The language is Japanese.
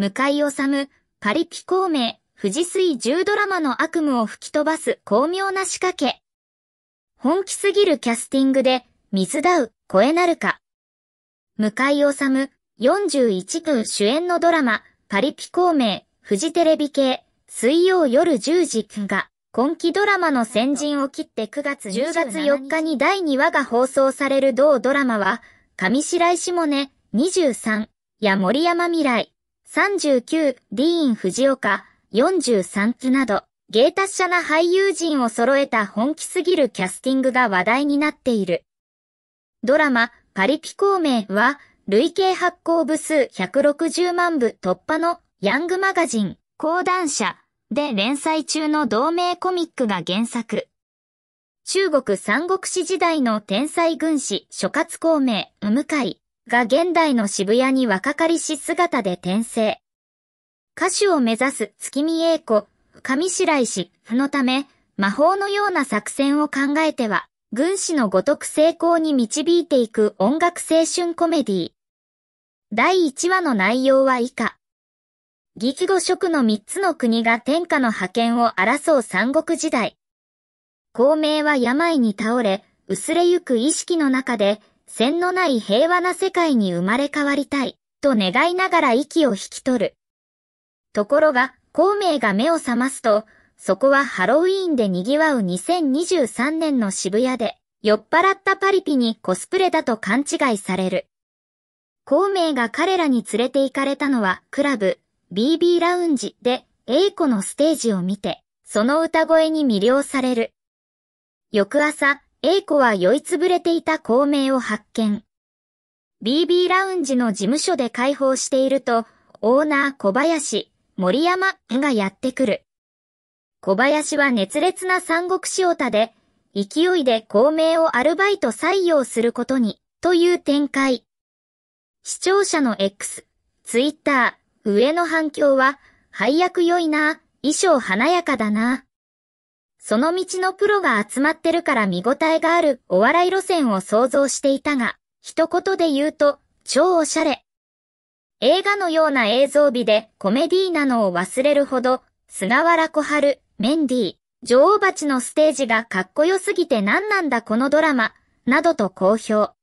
向井治、パリピ孔明、富士水10ドラマの悪夢を吹き飛ばす巧妙な仕掛け。本気すぎるキャスティングで、水だう、声なるか。向井治、41分主演のドラマ、パリピ孔明、富士テレビ系、水曜夜10時が、今期ドラマの先陣を切って9月10月4日に第2話が放送される同ドラマは、上白石萌音、23や森山未来、39、ディーン・藤岡、43期など、芸達者な俳優陣を揃えた本気すぎるキャスティングが話題になっている。ドラマ、パリピ孔明は、累計発行部数160万部突破のヤングマガジン、講談社で連載中の同名コミックが原作。中国三国史時代の天才軍師諸葛孔明、ムカイが現代の渋谷に若かりし姿で転生。歌手を目指す月見英子、上白石のため、魔法のような作戦を考えては、軍師のごとく成功に導いていく音楽青春コメディ。第1話の内容は以下。義語色の3つの国が天下の覇権を争う三国時代。孔明は病に倒れ、薄れゆく意識の中で、線のない平和な世界に生まれ変わりたい、と願いながら息を引き取る。ところが、孔明が目を覚ますと、そこはハロウィーンで賑わう2023年の渋谷で、酔っ払ったパリピにコスプレだと勘違いされる。孔明が彼らに連れて行かれたのは、クラブ、BB ラウンジで、A 子のステージを見て、その歌声に魅了される。翌朝、A 子は酔いつぶれていた孔明を発見。BB ラウンジの事務所で解放していると、オーナー小林、森山がやってくる。小林は熱烈な三国志をたで、勢いで孔明をアルバイト採用することに、という展開。視聴者の X、Twitter、上の反響は、配役良いな、衣装華やかだな。その道のプロが集まってるから見応えがあるお笑い路線を想像していたが、一言で言うと、超オシャレ。映画のような映像美でコメディーなのを忘れるほど、菅原小春、メンディー、女王蜂のステージがかっこよすぎて何なんだこのドラマ、などと好評。